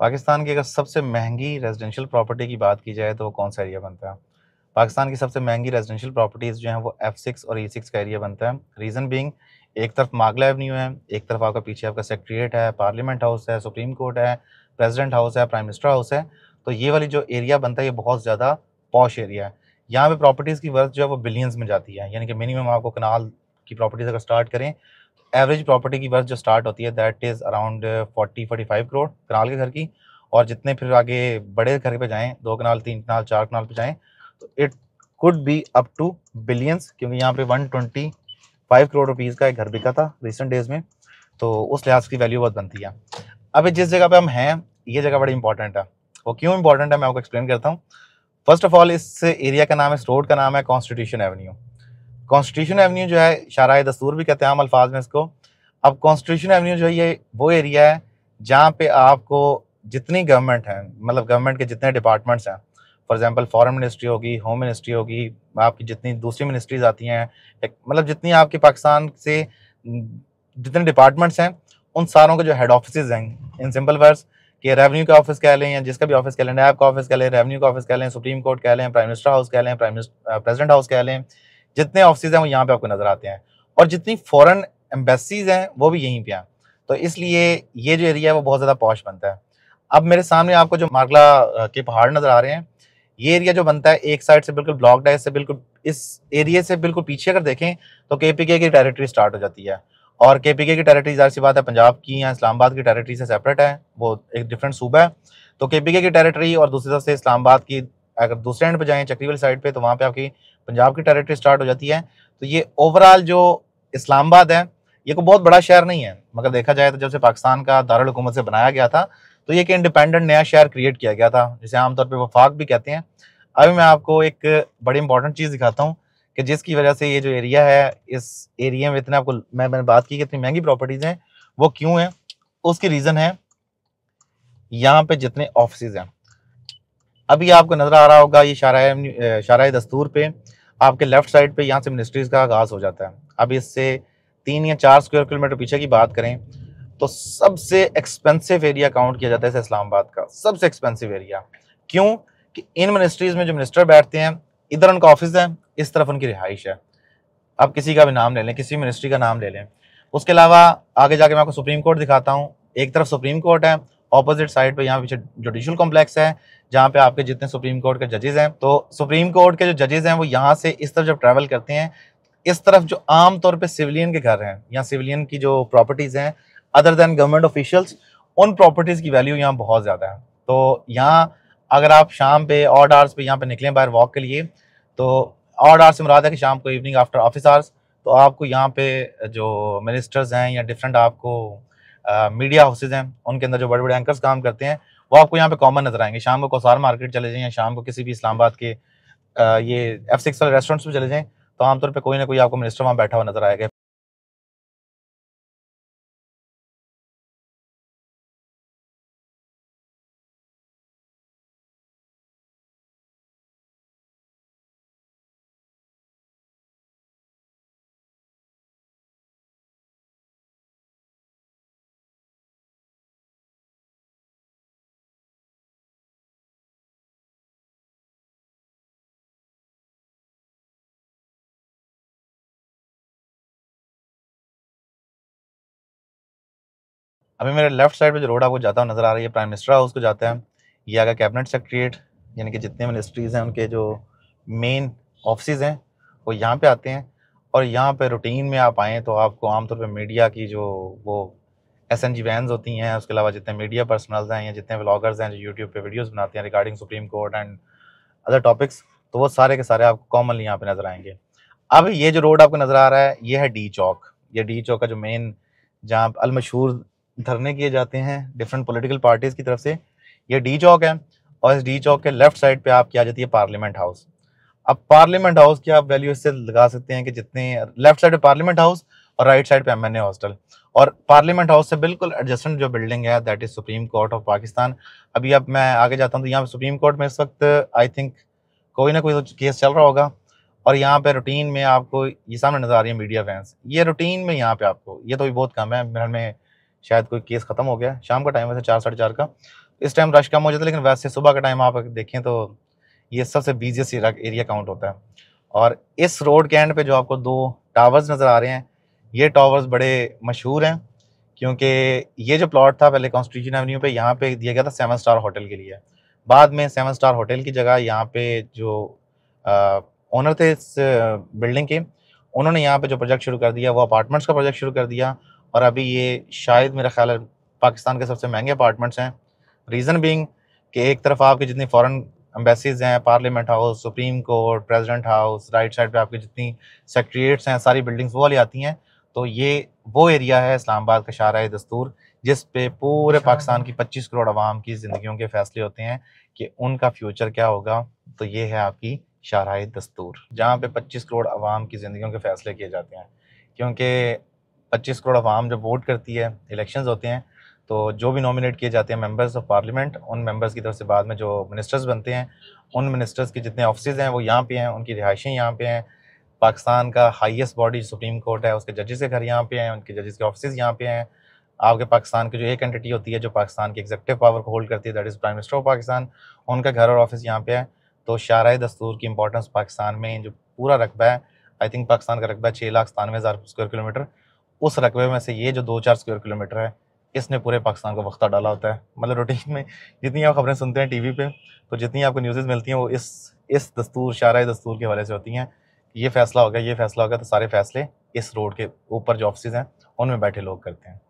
पाकिस्तान की अगर सबसे महंगी रेजिडेंशियल प्रॉपर्टी की बात की जाए तो वो कौन सा एरिया बनता है पाकिस्तान की सबसे महंगी रेजिडेंशियल प्रॉपर्टीज़ जो हैं वो एफ़ सिक्स और ई e सिक्स का एरिया बनता है रीज़न बींग एक तरफ मागला एवन्यू है एक तरफ आपका पीछे आपका सेक्रेटरीट है पार्लियामेंट हाउस है सुप्रीम कोर्ट है प्रेजिडेंट हाउस है प्राइम मिनिस्टर हाउस है तो ये वाली जो एरिया बनता है ये बहुत ज़्यादा पॉश एरिया है यहाँ पे प्रॉपर्टीज़ की वर्थ जो है वो बिलियंस में जाती है यानी कि मिनिमम आपको कनाल की प्रॉपर्टीज़ अगर स्टार्ट करें एवरेज प्रॉपर्टी की वर्थ जो स्टार्ट होती है that is around forty forty five crore kanal के घर की और जितने फिर आगे बड़े घर पे जाएँ दो कनाल तीन कनाल चार कनाल पे जाएँ तो it could be up to billions क्योंकि यहाँ पे one twenty five crore rupees का एक घर बिका था रिसेंट डेज़ में तो उस लिहाज की वैल्यू बहुत बनती है अभी जिस जगह पे हम हैं ये जगह बड़ी इंपॉर्टेंट है वो क्यों इंपॉर्टेंट है मैं आपको एक्सप्लेन करता हूँ फर्स्ट ऑफ ऑल इस एरिया का नाम है इस रोड का नाम है कॉन्स्टिट्यूशन एवेन्यू कॉन्स्टिट्यूशन एवेन्यू जो है शारा दस्तूर भी कहते हैं आम अल्फाज में इसको अब कॉन्स्टिट्यूशन एवेन्यू जो है ये वो एरिया है जहाँ पे आपको जितनी गवर्नमेंट है मतलब गवर्नमेंट के जितने डिपार्टमेंट्स हैं फॉर एग्जाम्पल फॉरन मिनिस्ट्री होगी होम मिनिस्ट्री होगी आपकी जितनी दूसरी मिनिस्ट्रीज आती हैं मतलब जितनी आपकी पाकिस्तान से जितने डिपार्टमेंट्स हैं उन सारों के जो हेड ऑफिस हैं इन सिंपल वर्ड्स कि रेवेन्यू का ऑफिस कह लें या जिसका भी ऑफिस कह लें नैब का ऑफिस कह लें रेवेन्यू का ऑफिस कह लें सुप्रीम कोर्ट कह लें प्राइम मिनिस्टर हाउस कह लें प्राइम प्रेजिडेंट हाउस कह लें जितने ऑफिस हैं वो यहाँ पे आपको नज़र आते हैं और जितनी फॉरेन एम्बेसीज हैं वो भी यहीं पे हैं तो इसलिए ये जो एरिया है वो बहुत ज़्यादा पॉश बनता है अब मेरे सामने आपको जो मार्गला के पहाड़ नज़र आ रहे हैं ये एरिया जो बनता है एक साइड से बिल्कुल ब्लॉक है इससे बिल्कुल इस एरिए से बिल्कुल पीछे अगर देखें तो के की टेरेटरी स्टार्ट हो जाती है और के की टेरेटरी जाहिर सी बात है पंजाब की या इस्लामाबाद की टेरेटरी से सेपरेट है वो एक डिफरेंट सूबा है तो के की टेरेटरी और दूसरी तरफ से इस्लामाबाद की अगर दूसरे एंड पे जाएँ चक्रीवल साइड पर तो वहाँ पर आपकी पंजाब की टेरिटरी स्टार्ट हो जाती है तो ये ओवरऑल जो इस्लामाबाद है ये को बहुत बड़ा शहर नहीं है मगर देखा जाए तो जब से पाकिस्तान का दारकूमत से बनाया गया था तो ये एक इंडिपेंडेंट नया शहर क्रिएट किया गया था जिसे आमतौर पर वफाक भी कहते हैं अभी मैं आपको एक बड़ी इंपॉर्टेंट चीज़ दिखाता हूँ कि जिसकी वजह से ये जो एरिया है इस एरिया में इतना आपको मैं मैंने बात की कि इतनी महंगी प्रॉपर्टीज़ हैं वो क्यों हैं उसकी रीज़न है यहाँ पे जितने ऑफिस हैं अभी आपको नज़र आ रहा होगा ये शारा शारा दस्तूर पे आपके लेफ्ट साइड पे यहाँ से मिनिस्ट्रीज़ का आगाज़ हो जाता है अब इससे तीन या चार स्क्वायर किलोमीटर पीछे की बात करें तो सबसे एक्सपेंसिव एरिया काउंट किया जाता है इस्लामाबाद का सबसे एक्सपेंसिव एरिया क्यों कि इन मिनिस्ट्रीज़ में जो मिनिस्टर बैठते हैं इधर उनका ऑफिस है इस तरफ उनकी रिहाइश है आप किसी का भी नाम ले लें किसी मिनिस्ट्री का नाम ले लें उसके अलावा आगे जाके मैं आपको सुप्रीम कोर्ट दिखाता हूँ एक तरफ सुप्रीम कोर्ट है ऑपोजिट साइड पे यहाँ पीछे जुडिशल कॉम्प्लेक्स है जहाँ पे आपके जितने सुप्रीम कोर्ट के जजेज हैं तो सुप्रीम कोर्ट के जो जजेज़ हैं वो यहाँ से इस तरफ जब ट्रैवल करते हैं इस तरफ जो आम तौर पे सिविलियन के घर हैं या सिविलियन की जो प्रॉपर्टीज़ हैं अदर देन गवर्नमेंट ऑफिशियल्स उन प्रॉपर्टीज़ की वैल्यू यहाँ बहुत ज़्यादा है तो यहाँ अगर आप शाम पे ऑड आवर्स पे यहाँ पे निकलें बाहर वॉक के लिए तो ऑड आवर्स से मुराद है कि शाम को इवनिंग आफ्टर ऑफिस आवर्स तो आपको यहाँ पे जो मिनिस्टर्स हैं या डिफरेंट आपको मीडिया हाउसेज हैं उनके अंदर जो बड़े बड़े एंकर्स काम करते हैं वो आपको यहाँ पे कॉमन नजर आएंगे शाम को कौसार मार्केट चले जाएँ या शाम को किसी भी इस्लामाबाद के आ, ये एफ सिक्स वाले रेस्टोरेंट्स में चले जाएँ तो आमतौर पर कोई ना कोई आपको मिनिस्टर वहाँ बैठा हुआ नजर आएगा अभी मेरे लेफ्ट साइड पे जो रोड आपको जाता हुआ नज़र आ रही है प्राइम मिनिस्टर हाउस को जाते हैं ये आगे कैबिनेट सेक्रेट्रिएट यानी कि जितने मिनिस्ट्रीज़ हैं उनके जो मेन ऑफिस हैं वो यहाँ पे आते हैं और यहाँ पे रूटीन में आप आएँ तो आपको आमतौर पर मीडिया की जो वो एस एन जी वैन्स होती हैं उसके अलावा जितने मीडिया पर्सनल्स हैं या जितने ब्लॉगर्स हैं जो यूट्यूब पे वीडियोस बनाते हैं regarding supreme court and other topics तो वो सारे के सारे आपको कॉमनली यहाँ पे नज़र आएंगे अब ये जो रोड आपको नज़र आ रहा है ये है डी चौक ये डी चौक का जो मेन जहाँ अलमशहूर धरने किए जाते हैं डिफरेंट पॉलिटिकल पार्टीज की तरफ से ये डी चौक है और इस डी चौक के लेफ्ट साइड पे आपकी आ जाती है पार्लियामेंट हाउस अब पार्लियामेंट हाउस की आप वैल्यू इससे लगा सकते हैं कि जितने लेफ्ट साइड पे पार्लियामेंट हाउस और राइट साइड पे ए हॉस्टल और पार्लियामेंट हाउस से बिल्कुल एडजस्टेंट जो बिल्डिंग है that is supreme court of Pakistan अभी अब मैं आगे जाता हूँ तो यहाँ पे सुप्रीम कोर्ट में इस वक्त आई थिंक कोई ना कोई केस तो चल रहा होगा और यहाँ पे रूटीन में आपको ये सामने नजर आ रही है मीडिया फैंस ये रूटीन में यहाँ पे आपको ये तो भी बहुत कम है मेरे में शायद कोई केस खत्म हो गया शाम का टाइम वैसे चार साढ़े चार का इस टाइम रश कम हो जाता है लेकिन वैसे सुबह का टाइम आप देखें तो ये सबसे बिजिएस्ट एरिया काउंट होता है और इस रोड के एंड पे जो आपको दो टावर्स नज़र आ रहे हैं ये टावर्स बड़े मशहूर हैं क्योंकि ये जो प्लॉट था पहले कॉन्स्टिट्यूशन एवेन्यू पे यहाँ पे दिया गया था सेवन स्टार होटल के लिए बाद में सेवन स्टार होटल की जगह यहाँ पे जो ओनर थे इस बिल्डिंग के उन्होंने यहाँ पे जो प्रोजेक्ट शुरू कर दिया वो अपार्टमेंट्स का प्रोजेक्ट शुरू कर दिया और अभी ये शायद मेरा ख्याल है पाकिस्तान के सबसे महंगे अपार्टमेंट्स हैं रीज़न बींग कि एक तरफ आपके जितनी फॉरेन एम्बेसीज़ हैं parliament house supreme court president house right side पे आपकी जितनी सेक्रेट्स हैं सारी बिल्डिंग्स वो वाली आती हैं तो ये वो एरिया है इस्लामाबाद का शार दस्तूर जिस पे पूरे अच्छा। पाकिस्तान की 25 करोड़ आवाम की ज़िंदगियों के फैसले होते हैं कि उनका फ्यूचर क्या होगा तो ये है आपकी शारा दस्तूर जहाँ पे 25 करोड़ आवाम की ज़िंदगियों के फैसले किए जाते हैं क्योंकि पच्चीस करोड़ अवाम जब वोट करती है इलेक्शन होते हैं तो जो भी नॉमिनेट किए जाते हैं मेंबर्स ऑफ पार्लियामेंट उन मेंबर्स की तरफ से बाद में जो मिनिस्टर्स बनते हैं उन मिनिस्टर्स के जितने ऑफिस हैं वो यहाँ पे हैं उनकी रिहाइशें यहाँ पे हैं पाकिस्तान का हाईएस्ट बॉडी सुप्रीम कोर्ट है उसके जजेस के घर यहाँ पे हैं उनके जजेस के ऑफिस यहाँ पे हैं आपके पाकिस्तान की जो एक एंटिटी होती है जो पाकिस्तान की एग्जेक्टिव पावर को होल्ड करती है that is prime minister of Pakistan उनका घर और ऑफिस यहाँ पे है तो शारा दस्तूर की इंपॉर्टेंस पाकिस्तान में जो पूरा रकबा है आई थिंक पाकिस्तान का रकबा है छः लाख सतानवे हज़ार स्क्वायर किलोमीटर उस रकबे में से ये जो दो चार स्क्वायर किलोमीटर है इसने पूरे पाकिस्तान को वक्ता डाला होता है मतलब रूटीन में जितनी आप खबरें सुनते हैं टीवी पे तो जितनी आपको न्यूज़ मिलती हैं वो इस इस दस्तूर शारा दस्तूर के हवाले से होती हैं ये फैसला हो गया ये फैसला हो गया तो सारे फैसले इस रोड के ऊपर जो ऑफिस हैं उनमें बैठे लोग करते हैं